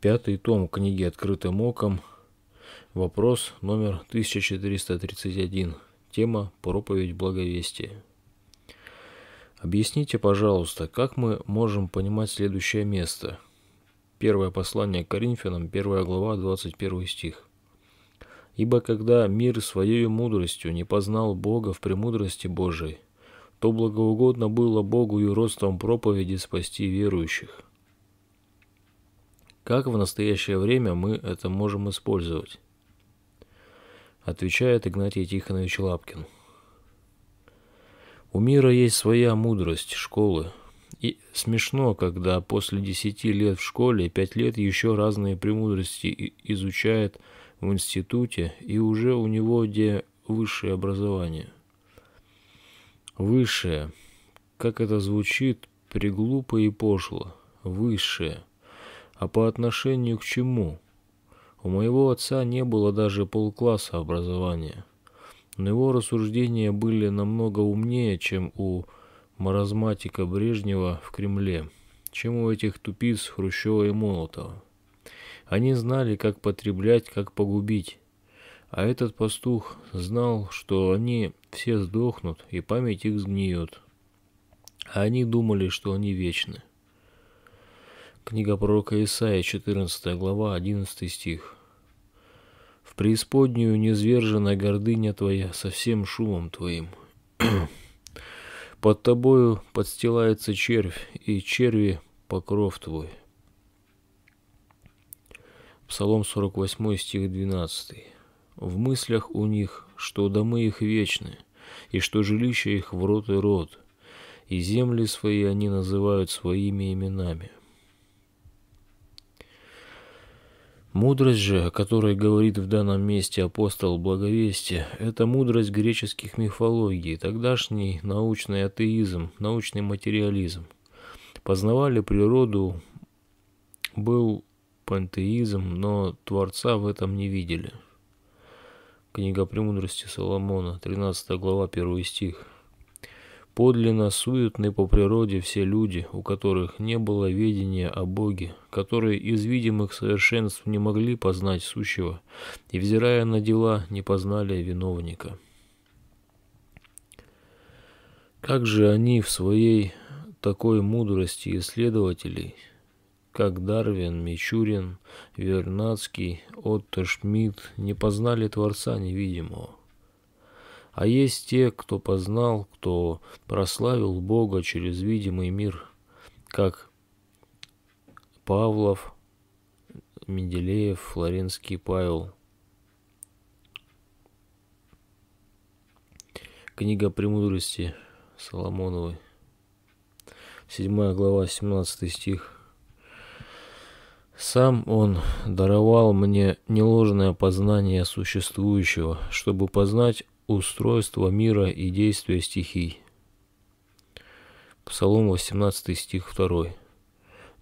Пятый том книги «Открытым оком». Вопрос номер 1431. Тема «Проповедь благовестия». Объясните, пожалуйста, как мы можем понимать следующее место? Первое послание к Коринфянам, 1 глава, 21 стих. «Ибо когда мир своей мудростью не познал Бога в премудрости Божией, то благоугодно было Богу и родством проповеди спасти верующих». Как в настоящее время мы это можем использовать? Отвечает Игнатий Тихонович Лапкин. У мира есть своя мудрость школы. И смешно, когда после 10 лет в школе 5 лет еще разные премудрости изучает в институте, и уже у него где высшее образование. Высшее. Как это звучит, приглупо и пошло. Высшее. А по отношению к чему? У моего отца не было даже полкласса образования. Но его рассуждения были намного умнее, чем у маразматика Брежнева в Кремле, чем у этих тупиц Хрущева и Молотова. Они знали, как потреблять, как погубить. А этот пастух знал, что они все сдохнут, и память их сгниет. А они думали, что они вечны. Книга пророка Исаия, 14 глава, 11 стих. «В преисподнюю низвержена гордыня твоя со всем шумом твоим. Под тобою подстилается червь, и черви покров твой». Псалом 48, стих 12. «В мыслях у них, что домы их вечны, и что жилища их в рот и рот, и земли свои они называют своими именами». Мудрость же, о которой говорит в данном месте апостол Благовестия, это мудрость греческих мифологий, тогдашний научный атеизм, научный материализм. Познавали природу, был пантеизм, но Творца в этом не видели. Книга «Премудрости Соломона», 13 глава, 1 стих. Подлинно суетны по природе все люди, у которых не было ведения о Боге, которые из видимых совершенств не могли познать сущего, и, взирая на дела, не познали виновника. Как же они в своей такой мудрости исследователей, как Дарвин, Мичурин, Вернадский, Отто Шмидт, не познали Творца Невидимого? А есть те, кто познал, кто прославил Бога через видимый мир, как Павлов, Менделеев, Флоренский Павел. Книга «Премудрости» Соломоновой. седьмая глава, 17 стих. Сам он даровал мне неложное познание существующего, чтобы познать устройство мира и действия стихий. Псалом 18 стих 2.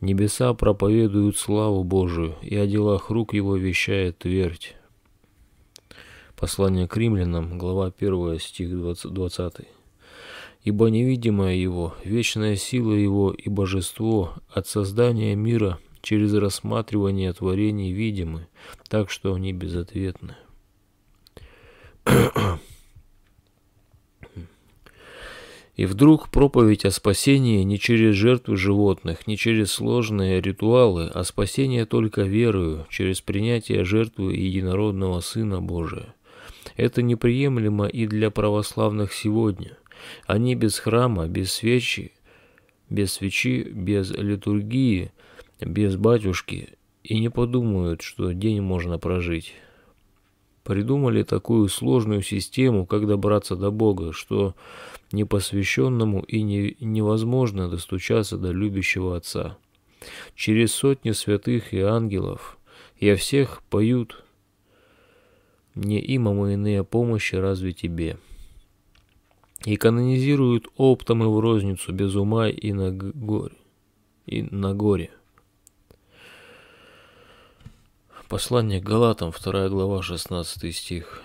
Небеса проповедуют славу Божию, и о делах рук его вещает твердь. Послание к римлянам, глава 1, стих 20. «Ибо невидимое его, вечная сила его и божество от создания мира через рассматривание творений видимы, так что они безответны». И вдруг проповедь о спасении не через жертву животных, не через сложные ритуалы, а спасение только верою, через принятие жертвы единородного Сына Божия. Это неприемлемо и для православных сегодня. Они без храма, без свечи, без свечи, без литургии, без батюшки и не подумают, что день можно прожить придумали такую сложную систему, как добраться до Бога, что непосвященному и не, невозможно достучаться до любящего Отца. Через сотни святых и ангелов я всех поют, не им, а мы иные помощи разве тебе» и канонизируют оптом и в розницу без ума и на горе. И на горе. Послание к Галатам, 2 глава, 16 стих.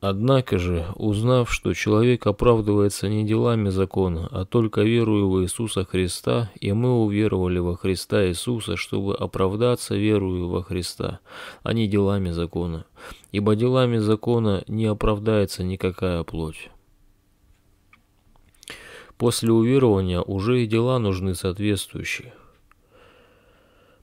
Однако же, узнав, что человек оправдывается не делами закона, а только верою в Иисуса Христа, и мы уверовали во Христа Иисуса, чтобы оправдаться верою во Христа, а не делами закона. Ибо делами закона не оправдается никакая плоть. После уверования уже и дела нужны соответствующие.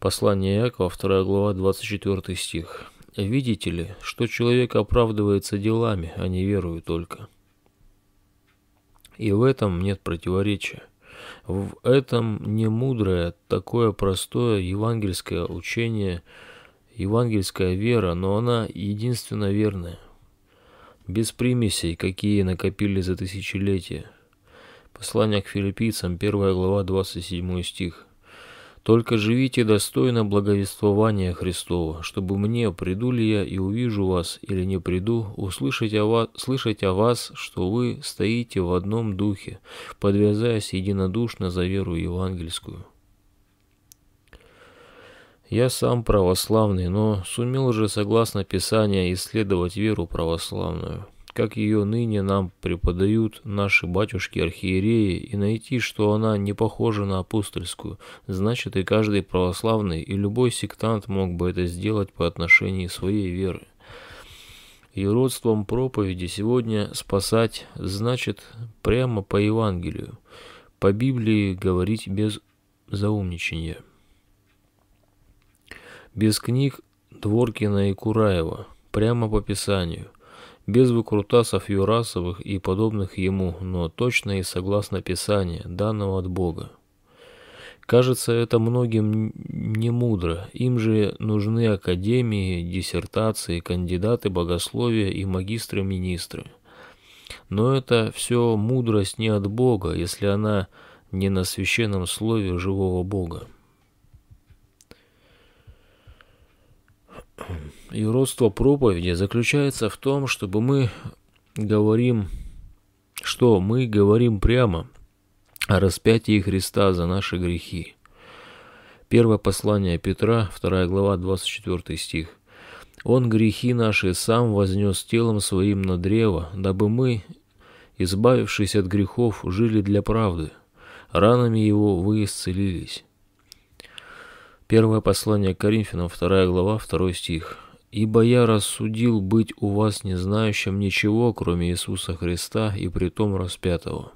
Послание Иакова, 2 глава, 24 стих. «Видите ли, что человек оправдывается делами, а не верою только». И в этом нет противоречия. В этом не мудрое, такое простое евангельское учение, евангельская вера, но она единственно верная. Без примесей, какие накопили за тысячелетия. Послание к филиппийцам, 1 глава, 27 стих. Только живите достойно благовествования Христова, чтобы мне, приду ли я и увижу вас, или не приду, услышать о вас, слышать о вас, что вы стоите в одном духе, подвязаясь единодушно за веру евангельскую. Я сам православный, но сумел же, согласно Писанию, исследовать веру православную – как ее ныне нам преподают наши батюшки-архиереи, и найти, что она не похожа на апостольскую, значит и каждый православный, и любой сектант мог бы это сделать по отношению своей веры. И родством проповеди сегодня спасать значит прямо по Евангелию, по Библии говорить без заумничания. Без книг Дворкина и Кураева, прямо по Писанию – без выкрутасов Юрасовых и подобных ему, но точно и согласно Писанию, данного от Бога. Кажется, это многим не мудро. Им же нужны академии, диссертации, кандидаты богословия и магистры-министры. Но это все мудрость не от Бога, если она не на священном слове живого Бога. И родство проповеди заключается в том, чтобы мы говорим, что мы говорим прямо о распятии Христа за наши грехи. Первое послание Петра, 2 глава, 24 стих. Он грехи наши сам вознес телом своим на древо, дабы мы, избавившись от грехов, жили для правды. Ранами его вы исцелились. Первое послание Коринфянам, 2 глава, 2 стих. Ибо я рассудил быть у вас не знающим ничего, кроме Иисуса Христа и притом распятого.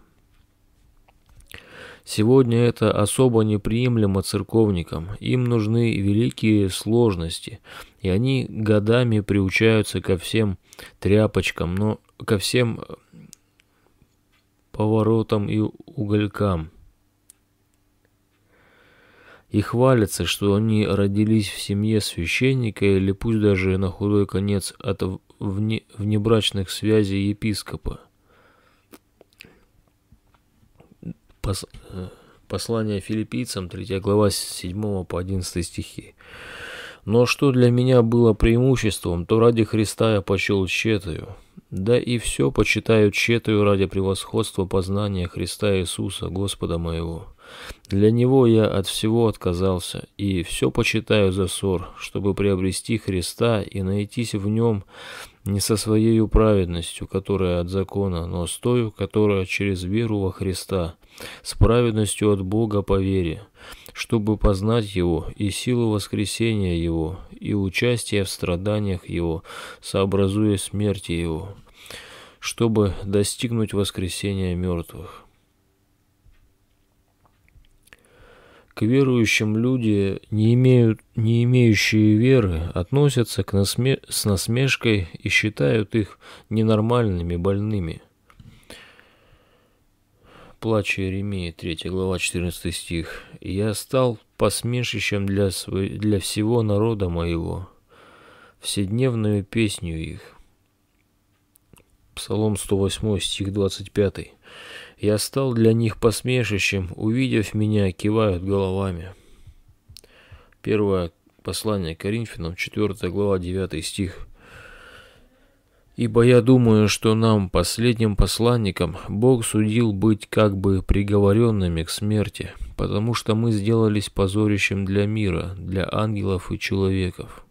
Сегодня это особо неприемлемо церковникам. Им нужны великие сложности, и они годами приучаются ко всем тряпочкам, но ко всем э, поворотам и уголькам и хвалятся, что они родились в семье священника или пусть даже на худой конец от вне, внебрачных связей епископа. Пос, э, послание филиппийцам, 3 глава 7 по 11 стихи. Но что для меня было преимуществом, то ради Христа я почел тщетою. Да и все почитаю тщетою ради превосходства познания Христа Иисуса, Господа моего для него я от всего отказался, и все почитаю за ссор, чтобы приобрести Христа и найтись в нем не со своей праведностью, которая от закона, но с той, которая через веру во Христа, с праведностью от Бога по вере, чтобы познать Его и силу воскресения Его, и участие в страданиях Его, сообразуя смерти Его, чтобы достигнуть воскресения мертвых. К верующим люди, не, имеют, не имеющие веры, относятся к насме с насмешкой и считают их ненормальными, больными. Плач Иеремии, 3 глава, 14 стих. «Я стал посмешищем для, сво... для всего народа моего, вседневную песню их». Псалом 108, стих 25. Я стал для них посмешищем, увидев меня, кивают головами. Первое послание Коринфянам, 4 глава, 9 стих. «Ибо я думаю, что нам, последним посланникам, Бог судил быть как бы приговоренными к смерти, потому что мы сделались позорищем для мира, для ангелов и человеков».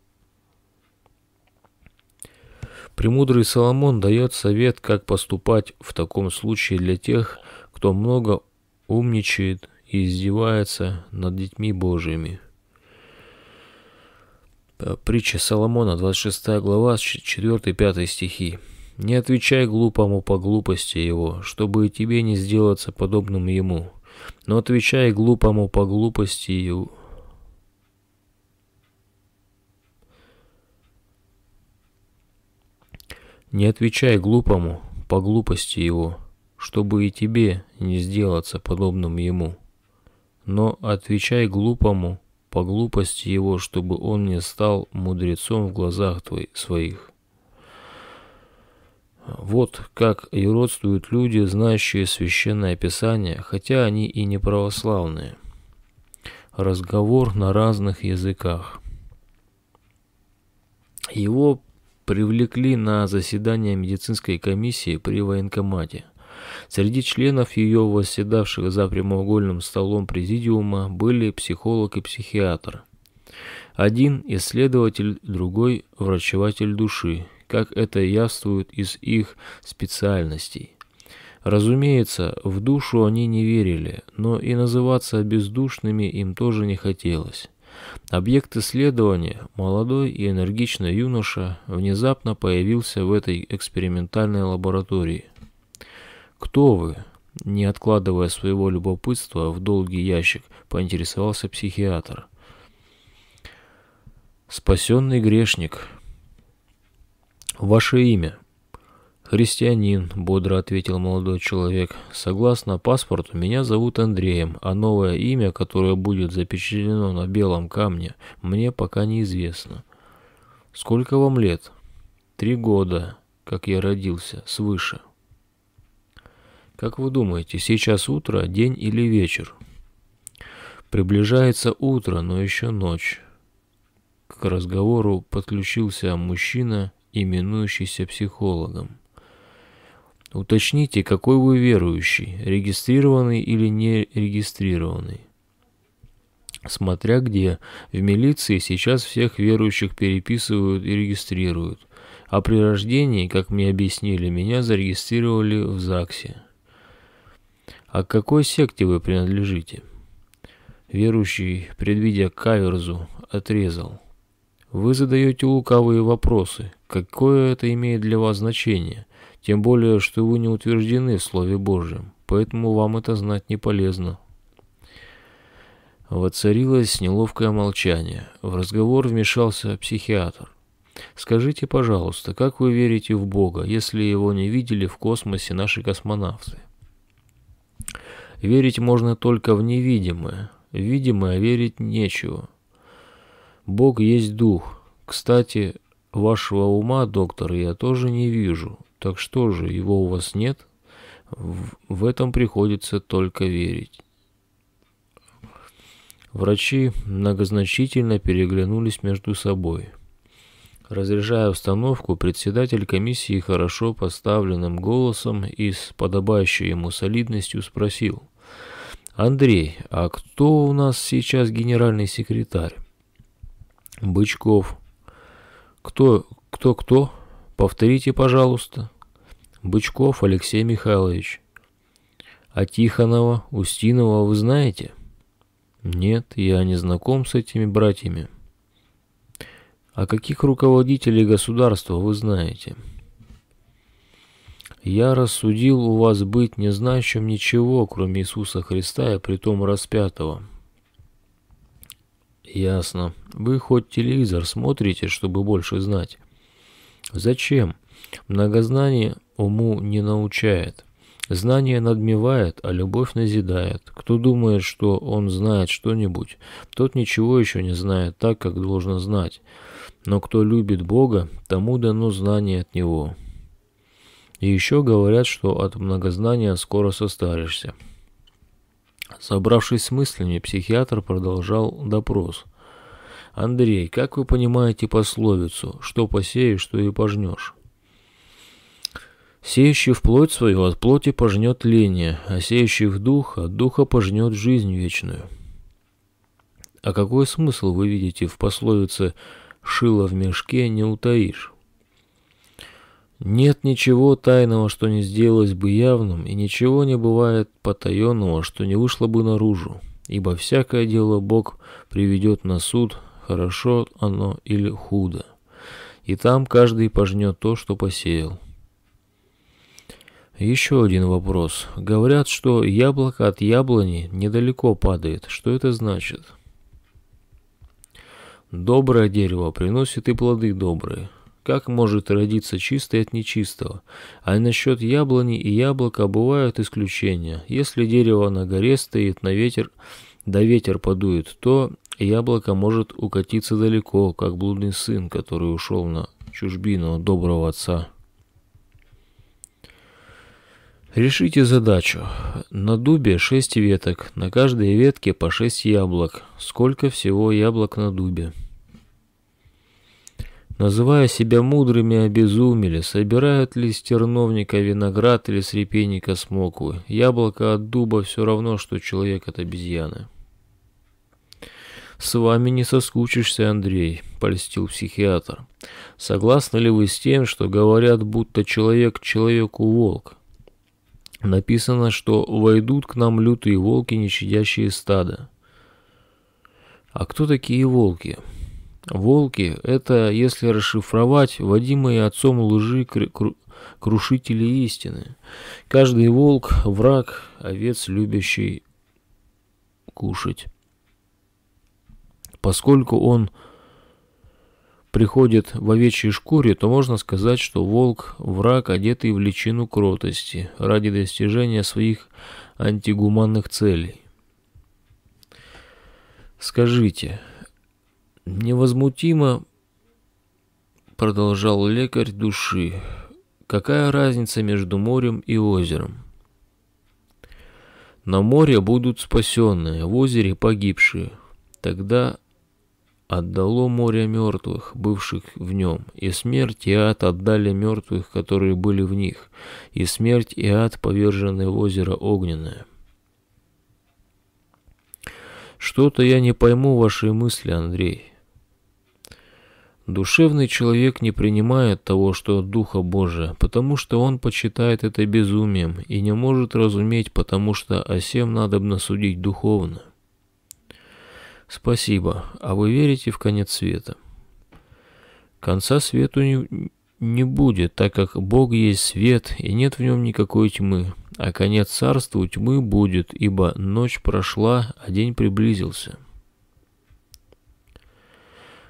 Премудрый Соломон дает совет, как поступать в таком случае для тех, кто много умничает и издевается над детьми Божьими. Притча Соломона, 26 глава, 4-5 стихи. «Не отвечай глупому по глупости его, чтобы и тебе не сделаться подобным ему, но отвечай глупому по глупости его, Не отвечай глупому по глупости его, чтобы и тебе не сделаться подобным ему. Но отвечай глупому по глупости его, чтобы он не стал мудрецом в глазах твоих своих. Вот как и люди, знающие Священное Писание, хотя они и не православные. Разговор на разных языках. Его привлекли на заседание медицинской комиссии при военкомате. Среди членов ее, восседавших за прямоугольным столом президиума, были психолог и психиатр. Один – исследователь, другой – врачеватель души, как это явствует из их специальностей. Разумеется, в душу они не верили, но и называться бездушными им тоже не хотелось. Объект исследования, молодой и энергичный юноша, внезапно появился в этой экспериментальной лаборатории. «Кто вы?» Не откладывая своего любопытства в долгий ящик, поинтересовался психиатр. «Спасенный грешник. Ваше имя?» «Христианин», — бодро ответил молодой человек. «Согласно паспорту, меня зовут Андреем, а новое имя, которое будет запечатлено на белом камне, мне пока неизвестно». «Сколько вам лет?» «Три года, как я родился, свыше». «Как вы думаете, сейчас утро, день или вечер?» «Приближается утро, но еще ночь». К разговору подключился мужчина, именующийся психологом. Уточните, какой вы верующий, регистрированный или не регистрированный. Смотря где, в милиции сейчас всех верующих переписывают и регистрируют. А при рождении, как мне объяснили, меня зарегистрировали в ЗАГСе. А к какой секте вы принадлежите? Верующий, предвидя каверзу, отрезал. Вы задаете лукавые вопросы. Какое это имеет для вас значение? Тем более, что вы не утверждены в Слове Божьем, поэтому вам это знать не полезно. Воцарилось неловкое молчание. В разговор вмешался психиатр. Скажите, пожалуйста, как вы верите в Бога, если его не видели в космосе наши космонавты? Верить можно только в невидимое. В видимое верить нечего. Бог есть дух. Кстати, вашего ума, доктор, я тоже не вижу. Так что же, его у вас нет? В этом приходится только верить. Врачи многозначительно переглянулись между собой. Разрешая установку, председатель комиссии хорошо поставленным голосом и с подобающей ему солидностью спросил. «Андрей, а кто у нас сейчас генеральный секретарь?» «Бычков». «Кто, кто, кто?» Повторите, пожалуйста. Бычков Алексей Михайлович. А Тихонова, Устинова вы знаете? Нет, я не знаком с этими братьями. А каких руководителей государства вы знаете? Я рассудил у вас быть не знающим ничего, кроме Иисуса Христа и притом распятого. Ясно. Вы хоть телевизор смотрите, чтобы больше знать. Зачем? Многознание уму не научает. Знание надмевает, а любовь назидает. Кто думает, что он знает что-нибудь, тот ничего еще не знает так, как должно знать. Но кто любит Бога, тому дано знание от Него. И еще говорят, что от многознания скоро состаришься. Собравшись с мыслями, психиатр продолжал допрос – Андрей, как вы понимаете пословицу «что посеешь, что и пожнешь»? Сеющий в плоть свою от плоти пожнет лени, а сеющий в дух от духа пожнет жизнь вечную. А какой смысл вы видите в пословице «шило в мешке не утаишь»? Нет ничего тайного, что не сделалось бы явным, и ничего не бывает потаенного, что не вышло бы наружу. Ибо всякое дело Бог приведет на суд, хорошо оно или худо. И там каждый пожнет то, что посеял. Еще один вопрос. Говорят, что яблоко от яблони недалеко падает. Что это значит? Доброе дерево приносит и плоды добрые. Как может родиться чистое от нечистого? А насчет яблони и яблока бывают исключения. Если дерево на горе стоит, на ветер, да ветер подует, то яблоко может укатиться далеко, как блудный сын, который ушел на чужбину от доброго отца. Решите задачу. На дубе шесть веток, на каждой ветке по шесть яблок. Сколько всего яблок на дубе? Называя себя мудрыми, обезумели, собирают ли с терновника виноград или с репейника смоквы. Яблоко от дуба все равно, что человек от обезьяны. «С вами не соскучишься, Андрей», – польстил психиатр. «Согласны ли вы с тем, что говорят, будто человек человеку волк?» Написано, что «войдут к нам лютые волки, не щадящие стада». А кто такие волки? Волки – это, если расшифровать, водимые отцом лжи кру крушители истины. Каждый волк – враг, овец, любящий кушать. Поскольку он приходит в овечьей шкуре, то можно сказать, что волк – враг, одетый в личину кротости ради достижения своих антигуманных целей. Скажите, невозмутимо продолжал лекарь души, какая разница между морем и озером? На море будут спасенные, в озере погибшие. Тогда отдало море мертвых, бывших в нем, и смерть и ад отдали мертвых, которые были в них, и смерть и ад повержены в озеро Огненное. Что-то я не пойму ваши мысли, Андрей. Душевный человек не принимает того, что от Духа Божия, потому что он почитает это безумием и не может разуметь, потому что о всем надобно судить духовно. Спасибо. А вы верите в конец света? Конца свету не, не будет, так как Бог есть свет, и нет в нем никакой тьмы. А конец царства у тьмы будет, ибо ночь прошла, а день приблизился.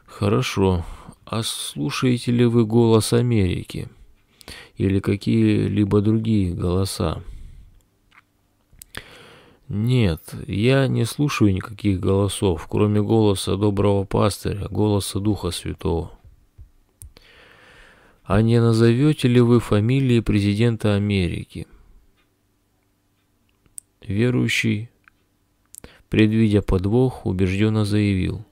Хорошо. А слушаете ли вы голос Америки? Или какие-либо другие голоса? Нет, я не слушаю никаких голосов, кроме голоса доброго пастыря, голоса Духа Святого. А не назовете ли вы фамилии президента Америки? Верующий, предвидя подвох, убежденно заявил.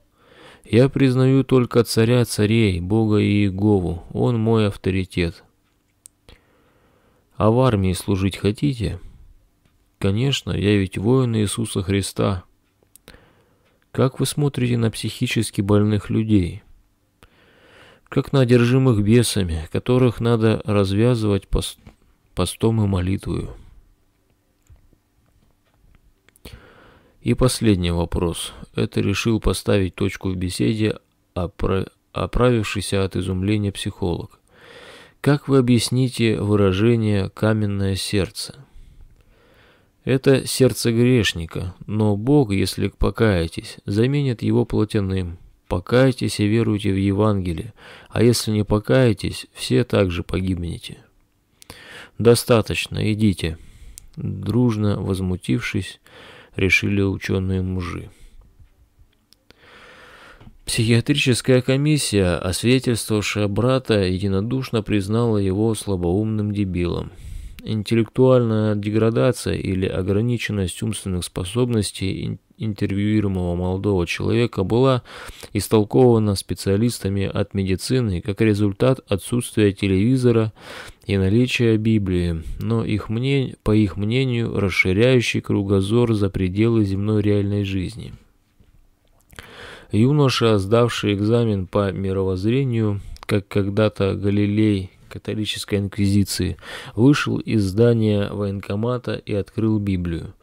Я признаю только царя царей, Бога и Иегову. Он мой авторитет. А в армии служить хотите? — Конечно, я ведь воин Иисуса Христа. Как вы смотрите на психически больных людей? Как на одержимых бесами, которых надо развязывать пост постом и молитвою. И последний вопрос. Это решил поставить точку в беседе, опра... оправившийся от изумления психолог. Как вы объясните выражение «каменное сердце»? Это сердце грешника, но Бог, если покаетесь, заменит его плотяным. Покайтесь и веруйте в Евангелие, а если не покаетесь, все также погибнете. Достаточно, идите. Дружно возмутившись, решили ученые мужи. Психиатрическая комиссия, освидетельствовавшая брата, единодушно признала его слабоумным дебилом – Интеллектуальная деградация или ограниченность умственных способностей интервьюируемого молодого человека была истолкована специалистами от медицины как результат отсутствия телевизора и наличия Библии, но их мнение, по их мнению расширяющий кругозор за пределы земной реальной жизни. Юноша, сдавший экзамен по мировоззрению, как когда-то Галилей католической инквизиции, вышел из здания военкомата и открыл Библию.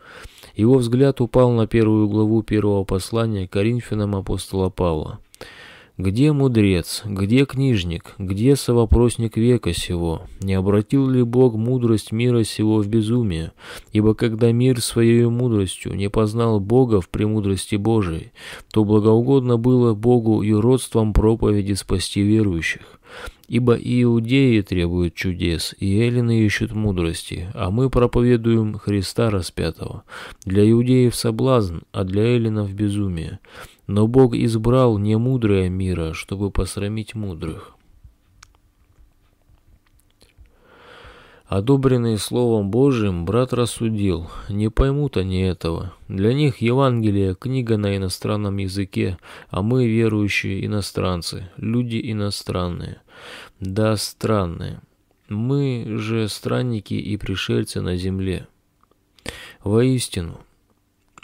Его взгляд упал на первую главу первого послания Коринфянам апостола Павла. «Где мудрец? Где книжник? Где совопросник века сего? Не обратил ли Бог мудрость мира сего в безумие? Ибо когда мир своей мудростью не познал Бога в премудрости Божией, то благоугодно было Богу и родством проповеди спасти верующих. Ибо иудеи требуют чудес, и эллины ищут мудрости, а мы проповедуем Христа распятого. Для иудеев соблазн, а для эллинов безумие. Но Бог избрал немудрое мира, чтобы посрамить мудрых. Одобренный Словом Божиим, брат рассудил, не поймут они этого. Для них Евангелие – книга на иностранном языке, а мы – верующие иностранцы, люди иностранные. Да, странные. Мы же странники и пришельцы на земле. Воистину,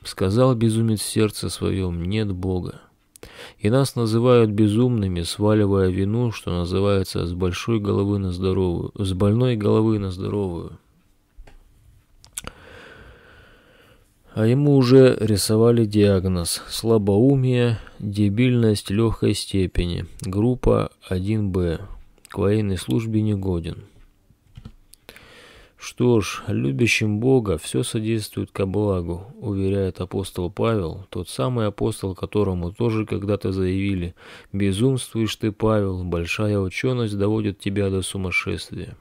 сказал безумец в сердце своем, нет Бога. И нас называют безумными, сваливая вину, что называется, с большой головы на здоровую, с больной головы на здоровую. А ему уже рисовали диагноз – слабоумие, дебильность легкой степени, группа 1Б, к военной службе не годен. Что ж, любящим Бога все содействует ко благу, уверяет апостол Павел, тот самый апостол, которому тоже когда-то заявили «Безумствуешь ты, Павел, большая ученость доводит тебя до сумасшествия».